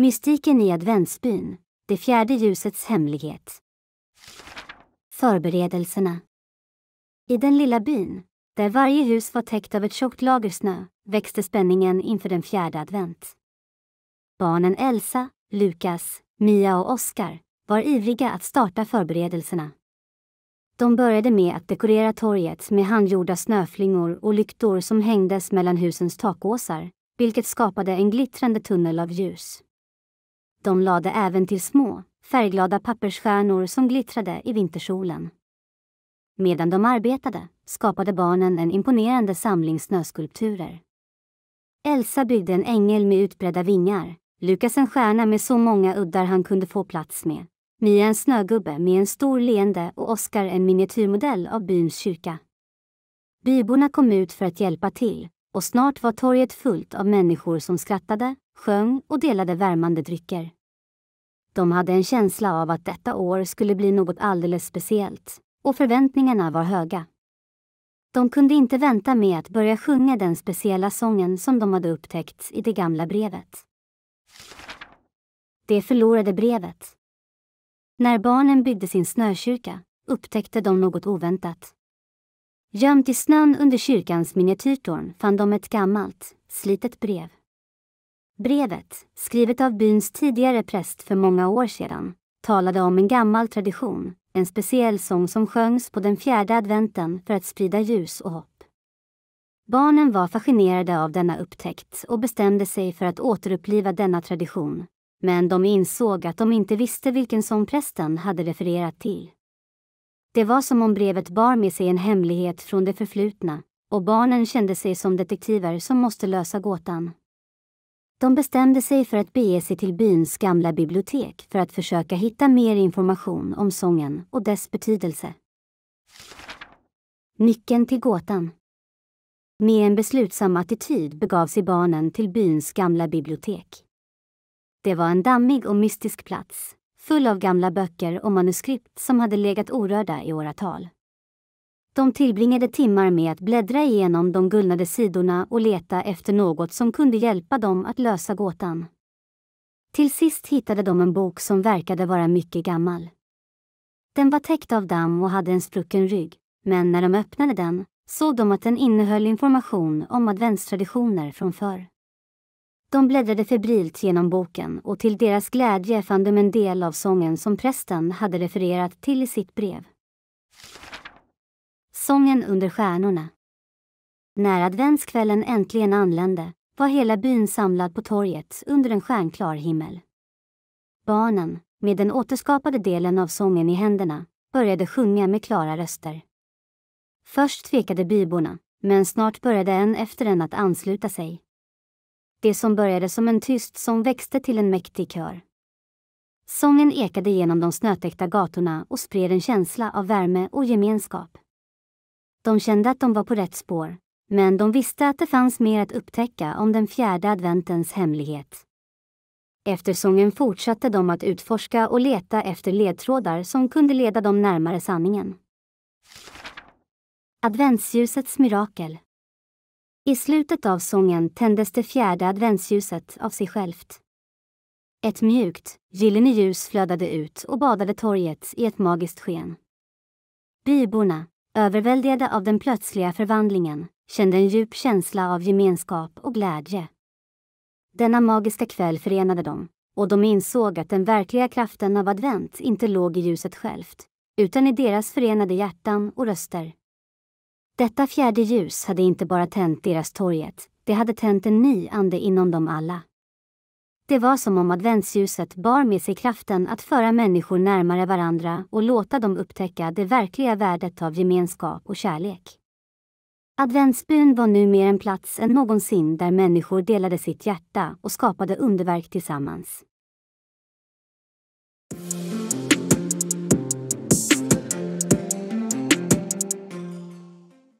Mystiken i adventsbyn, det fjärde ljusets hemlighet. Förberedelserna. I den lilla byn, där varje hus var täckt av ett tjockt lager snö, växte spänningen inför den fjärde advent. Barnen Elsa, Lukas, Mia och Oskar var ivriga att starta förberedelserna. De började med att dekorera torget med handgjorda snöflingor och lyktor som hängdes mellan husens takåsar, vilket skapade en glittrande tunnel av ljus. De lade även till små, färgglada pappersstjärnor som glittrade i vintersolen. Medan de arbetade skapade barnen en imponerande samling snöskulpturer. Elsa byggde en ängel med utbredda vingar, Lukas en stjärna med så många uddar han kunde få plats med, Mia en snögubbe med en stor leende och Oskar en miniatyrmodell av byns kyrka. Byborna kom ut för att hjälpa till och snart var torget fullt av människor som skrattade, sjöng och delade värmande drycker. De hade en känsla av att detta år skulle bli något alldeles speciellt och förväntningarna var höga. De kunde inte vänta med att börja sjunga den speciella sången som de hade upptäckt i det gamla brevet. Det förlorade brevet. När barnen byggde sin snökyrka upptäckte de något oväntat. Gömt i snön under kyrkans miniatyrtorn fann de ett gammalt, slitet brev. Brevet, skrivet av byns tidigare präst för många år sedan, talade om en gammal tradition, en speciell sång som sjöngs på den fjärde adventen för att sprida ljus och hopp. Barnen var fascinerade av denna upptäckt och bestämde sig för att återuppliva denna tradition. Men de insåg att de inte visste vilken sång prästen hade refererat till. Det var som om brevet bar med sig en hemlighet från det förflutna och barnen kände sig som detektiver som måste lösa gåtan. De bestämde sig för att bege sig till byns gamla bibliotek för att försöka hitta mer information om sången och dess betydelse. Nyckeln till gåtan Med en beslutsam attityd begav sig barnen till byns gamla bibliotek. Det var en dammig och mystisk plats, full av gamla böcker och manuskript som hade legat orörda i åratal. De tillbringade timmar med att bläddra igenom de gullnade sidorna och leta efter något som kunde hjälpa dem att lösa gåtan. Till sist hittade de en bok som verkade vara mycket gammal. Den var täckt av damm och hade en sprucken rygg, men när de öppnade den såg de att den innehöll information om adventstraditioner från förr. De bläddrade febrilt genom boken och till deras glädje fann de en del av sången som prästen hade refererat till i sitt brev. Sången under stjärnorna. När adventskvällen äntligen anlände var hela byn samlad på torget under en stjärnklar himmel. Barnen, med den återskapade delen av sången i händerna, började sjunga med klara röster. Först tvekade byborna, men snart började en efter en att ansluta sig. Det som började som en tyst sång växte till en mäktig kör. Sången ekade genom de snötäckta gatorna och spred en känsla av värme och gemenskap. De kände att de var på rätt spår, men de visste att det fanns mer att upptäcka om den fjärde adventens hemlighet. Efter sången fortsatte de att utforska och leta efter ledtrådar som kunde leda dem närmare sanningen. Adventsljusets mirakel I slutet av sången tändes det fjärde adventsljuset av sig självt. Ett mjukt, gyllene ljus flödade ut och badade torget i ett magiskt sken. Byborna, överväldigade av den plötsliga förvandlingen, kände en djup känsla av gemenskap och glädje. Denna magiska kväll förenade dem, och de insåg att den verkliga kraften av advent inte låg i ljuset självt, utan i deras förenade hjärtan och röster. Detta fjärde ljus hade inte bara tänt deras torget, det hade tänt en ny ande inom dem alla. Det var som om adventsljuset bar med sig kraften att föra människor närmare varandra och låta dem upptäcka det verkliga värdet av gemenskap och kärlek. Adventsbyn var nu mer en plats än någonsin där människor delade sitt hjärta och skapade underverk tillsammans.